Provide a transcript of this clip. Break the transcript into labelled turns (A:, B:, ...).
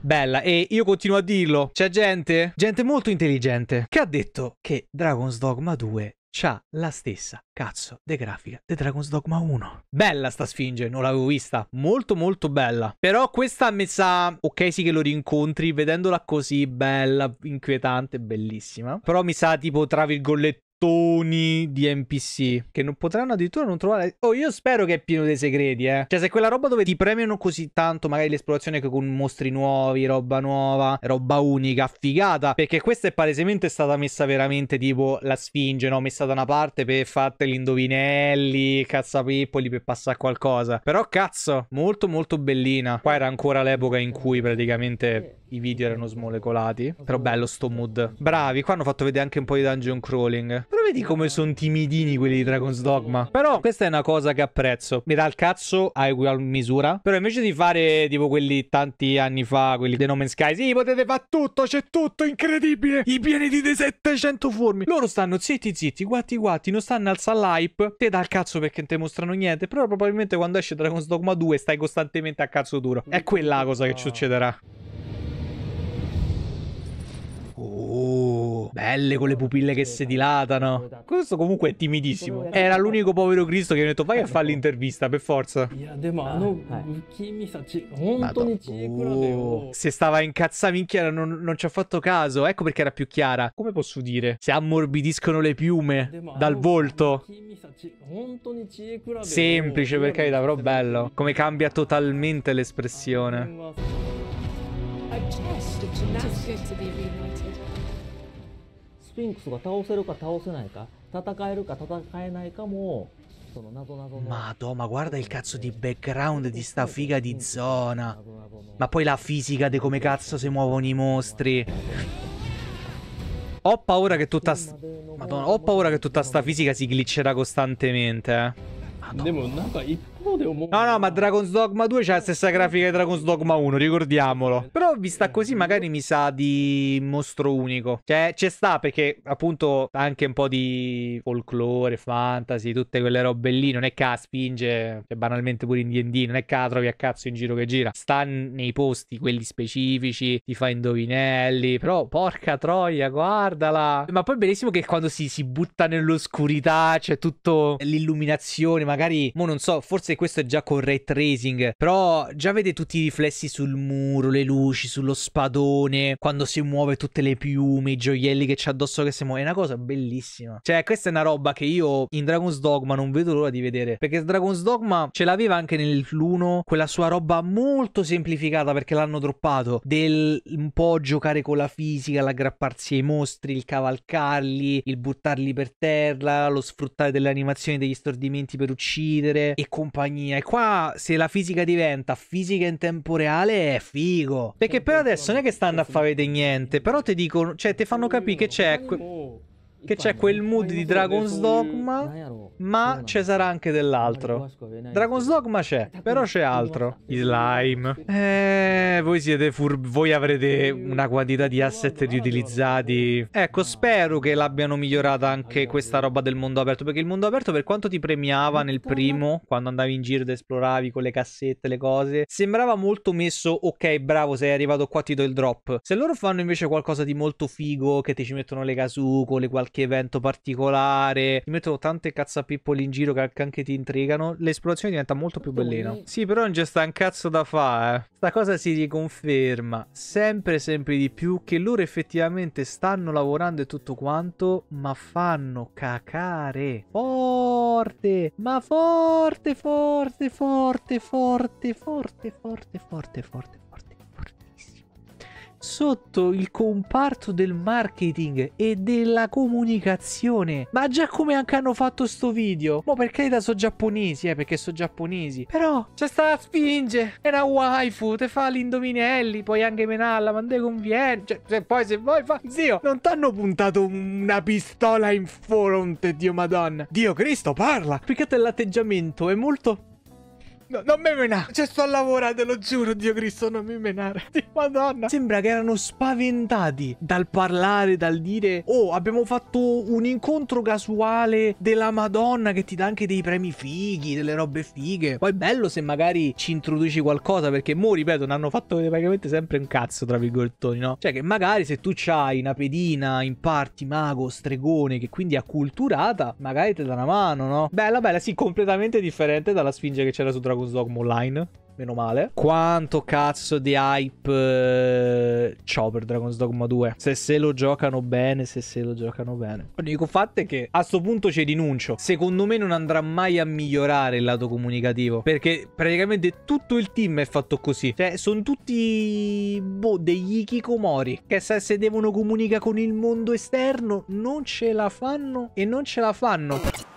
A: bella. E io continuo a dirlo, c'è gente, gente molto intelligente, che ha detto che Dragon's Dogma 2 c'ha la stessa cazzo de grafica di Dragon's Dogma 1. Bella sta sfinge, non l'avevo vista. Molto molto bella. Però questa mi sa... Ok sì che lo rincontri, vedendola così bella, inquietante, bellissima. Però mi sa tipo tra virgolette mattoni di NPC che non potranno addirittura non trovare. Oh, io spero che è pieno dei segreti, eh. Cioè, se quella roba dove ti premiano così tanto, magari l'esplorazione con mostri nuovi, roba nuova, roba unica, figata. Perché questa è palesemente stata messa veramente tipo la sfinge, no? Messa da una parte per fare gli indovinelli, cazzapippoli per passare qualcosa. Però cazzo, molto molto bellina. Qua era ancora l'epoca in cui praticamente eh i video erano smolecolati. Però bello sto mood. Bravi, qua hanno fatto vedere anche un po' di dungeon crawling. Però vedi come sono timidini quelli di Dragon's Dogma. Però questa è una cosa che apprezzo. Mi dà il cazzo a egual misura. Però invece di fare tipo quelli tanti anni fa, quelli dei No Man's Sky, sì, potete fare tutto, c'è tutto, incredibile. I pianeti di 700 forme. Loro stanno zitti zitti, guatti guatti, non stanno alza l'hype. Te dà il cazzo perché non ti mostrano niente. Però probabilmente quando esce Dragon's Dogma 2 stai costantemente a cazzo duro. È quella la cosa che ci ah. succederà. belle con le pupille che si dilatano. Questo comunque è timidissimo. Era l'unico povero Cristo che mi ha detto vai a fare l'intervista per forza. Ah, eh. uh, se stava in minchia non, non ci ha fatto caso. Ecco perché era più chiara. Come posso dire? Se ammorbidiscono le piume dal volto. Semplice per carità, però bello. Come cambia totalmente l'espressione. A test of gymnastics to be reunited. スフィンクスが倒せるか倒せないか戦えるか戦えないかも ma guarda il cazzo di background di sta figa di zona. Ma poi la fisica di come cazzo si muovono i mostri. Ho paura che tutta sta... Madonna, ho paura che tutta sta fisica si glitcherà costantemente. Madonna. Eh. No, no, ma Dragon's Dogma 2 c'ha la stessa grafica di Dragon's Dogma 1, ricordiamolo. Però vista così magari mi sa di mostro unico. Cioè, ci sta perché appunto anche un po' di folklore, fantasy, tutte quelle robe lì. Non è che la spinge, cioè, banalmente pure in D&D, non è che la trovi a cazzo in giro che gira. Sta nei posti, quelli specifici, ti fa indovinelli. Però, porca troia, guardala. Ma poi benissimo che quando si, si butta nell'oscurità c'è cioè, tutto l'illuminazione, magari, mo non so, forse forse questo è già con ray tracing, però già vede tutti i riflessi sul muro, le luci, sullo spadone, quando si muove tutte le piume, i gioielli che c'è addosso che si muove, è una cosa bellissima. Cioè, questa è una roba che io in Dragon's Dogma non vedo l'ora di vedere, perché Dragon's Dogma ce l'aveva anche nell'1, quella sua roba molto semplificata perché l'hanno droppato, del un po' giocare con la fisica, l'aggrapparsi ai mostri, il cavalcarli, il buttarli per terra, lo sfruttare delle animazioni degli stordimenti per uccidere e compagnia compagnia. E qua se la fisica diventa fisica in tempo reale è figo. Perché per adesso non è che stanno a fare di niente, però ti dicono, cioè ti fanno capire che c'è... Oh. Que- che c'è quel mood di Dragon's Dogma, ma ci sarà anche dell'altro. Dragon's Dogma c'è, però c'è altro. I slime. Eh, voi siete furbi, voi avrete una quantità di asset riutilizzati. Ecco, spero che l'abbiano migliorata anche questa roba del mondo aperto, perché il mondo aperto per quanto ti premiava nel primo, quando andavi in giro ed esploravi con le cassette, le cose, sembrava molto messo, ok, bravo, sei arrivato qua, ti do il drop. Se loro fanno invece qualcosa di molto figo, che ti ci mettono le casuco, le qualche qualche evento particolare. Ti mettono tante cazzapippoli in giro che anche ti intrigano. L'esplorazione diventa molto più bellina. Sì, però non c'è sta un cazzo da fare. Eh. Sta cosa si riconferma sempre sempre di più che loro effettivamente stanno lavorando e tutto quanto, ma fanno cacare. Forte, ma forte, forte, forte, forte, forte, forte, forte, forte. forte sotto il comparto del marketing e della comunicazione. Ma già come anche hanno fatto sto video. Mo per carità so giapponesi, eh, perché so giapponesi. Però c'è sta la spinge. È una waifu, te fa l'indominelli, puoi anche menarla, ma non te conviene. Cioè, cioè, poi se vuoi fa... Zio, non t'hanno puntato una pistola in fronte, Dio madonna. Dio Cristo, parla. Perché l'atteggiamento è molto no, non mi menare. Cioè, sto a lavorare, te lo giuro, Dio Cristo, non mi menare. Madonna. Sembra che erano spaventati dal parlare, dal dire, oh, abbiamo fatto un incontro casuale della Madonna che ti dà anche dei premi fighi, delle robe fighe. Poi è bello se magari ci introduci qualcosa, perché mo, ripeto, ne hanno fatto praticamente sempre un cazzo, tra virgolettoni, no? Cioè, che magari se tu c'hai una pedina in parti mago, stregone, che quindi è acculturata, magari te dà una mano, no? Bella, bella, sì, completamente differente dalla sfinge che c'era su Dragon Dragon's Dogma Online meno male. Quanto cazzo di hype eh, c'ho per Dragon's Dogma 2? Se se lo giocano bene, se se lo giocano bene. L'unico fatto è che a sto punto c'è rinuncio. Secondo me non andrà mai a migliorare il lato comunicativo. Perché praticamente tutto il team è fatto così. Cioè, sono tutti boh, degli Kikomori. Che se, se devono comunicare con il mondo esterno, non ce la fanno e non ce la fanno.